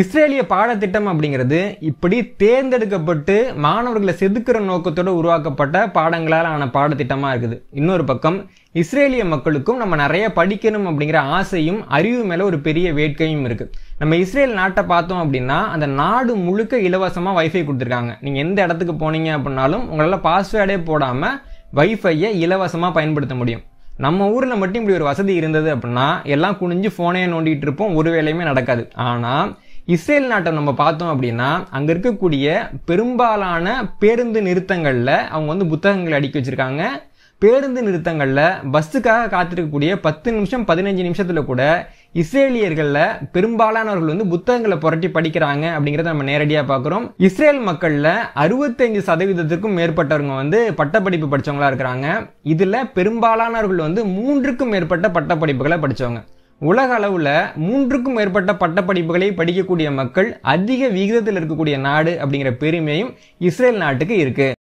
இஸ்ரேலிய பாடத்திட்டம் அப்படிங்கிறது இப்படி தேர்ந்தெடுக்கப்பட்டு மாணவர்களை செதுக்கிற நோக்கத்தோடு உருவாக்கப்பட்ட பாடங்களால் ஆன பாடத்திட்டமாக இருக்குது இன்னொரு பக்கம் இஸ்ரேலிய மக்களுக்கும் நம்ம நிறைய படிக்கணும் அப்படிங்கிற ஆசையும் அறிவு மேலே ஒரு பெரிய வேட்கையும் இருக்குது நம்ம இஸ்ரேல் நாட்டை பார்த்தோம் அப்படின்னா அந்த நாடு முழுக்க இலவசமாக வைஃபை கொடுத்துருக்காங்க நீங்கள் எந்த இடத்துக்கு போனீங்க அப்படின்னாலும் உங்களால் பாஸ்வேர்டே போடாமல் வைஃபையை இலவசமாக பயன்படுத்த முடியும் நம்ம ஊரில் மட்டும் இப்படி ஒரு வசதி இருந்தது அப்படின்னா எல்லாம் குனிஞ்சு ஃபோனே நோண்டிகிட்டு இருப்போம் ஒரு வேலையுமே நடக்காது ஆனால் இஸ்ரேல் நாட்டை நம்ம பார்த்தோம் அப்படின்னா அங்கே இருக்கக்கூடிய பெரும்பாலான பேருந்து நிறுத்தங்களில் அவங்க வந்து புத்தகங்கள் அடுக்கி வச்சுருக்காங்க பேருந்து நிறுத்தங்களில் பஸ்ஸுக்காக காத்திருக்கக்கூடிய பத்து நிமிஷம் பதினஞ்சு நிமிஷத்தில் கூட இஸ்ரேலியர்களில் பெரும்பாலானவர்கள் வந்து புத்தகங்களை புரட்டி படிக்கிறாங்க அப்படிங்கிறத நம்ம நேரடியாக பார்க்குறோம் இஸ்ரேல் மக்களில் அறுபத்தஞ்சு சதவீதத்திற்கும் மேற்பட்டவங்க வந்து பட்டப்படிப்பு படிச்சவங்களா இருக்கிறாங்க இதில் பெரும்பாலானவர்கள் வந்து மூன்றுக்கும் மேற்பட்ட பட்டப்படிப்புகளை படித்தவங்க உலக அளவில் மூன்றுக்கும் மேற்பட்ட பட்டப்படிப்புகளை படிக்கக்கூடிய மக்கள் அதிக விகிதத்தில் இருக்கக்கூடிய நாடு அப்படிங்கிற பெருமையும் இஸ்ரேல் நாட்டுக்கு இருக்குது